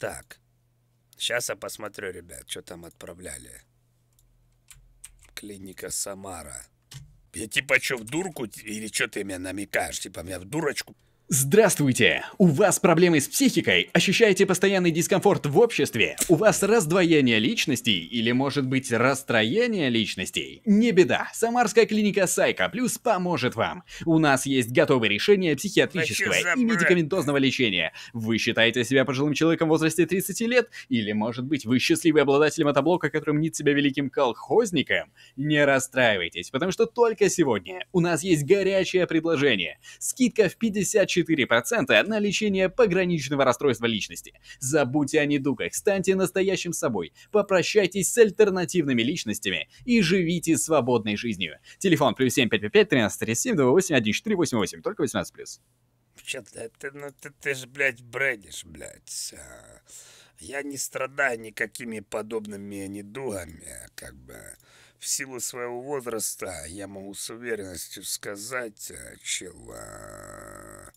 Так. Сейчас я посмотрю, ребят, что там отправляли. Клиника Самара. Я типа что, в дурку? Или что ты меня намекаешь? Типа меня в дурочку? Здравствуйте! У вас проблемы с психикой? Ощущаете постоянный дискомфорт в обществе? У вас раздвоение личностей или, может быть, расстроение личностей? Не беда, Самарская клиника Сайка Плюс поможет вам. У нас есть готовые решения психиатрического и медикаментозного лечения. Вы считаете себя пожилым человеком в возрасте 30 лет? Или, может быть, вы счастливый обладатель мотоблока, который мнит себя великим колхозником? Не расстраивайтесь, потому что только сегодня у нас есть горячее предложение. Скидка в 54 4% на лечение пограничного расстройства личности. Забудьте о недугах, станьте настоящим собой, попрощайтесь с альтернативными личностями и живите свободной жизнью. Телефон плюс 7555 1337 288 1488, только 18+. Че ты, ты, ну ты, ты ж, блядь, бредишь, блядь. А. Я не страдаю никакими подобными недугами, как бы. В силу своего возраста я могу с уверенностью сказать, э, чел, а,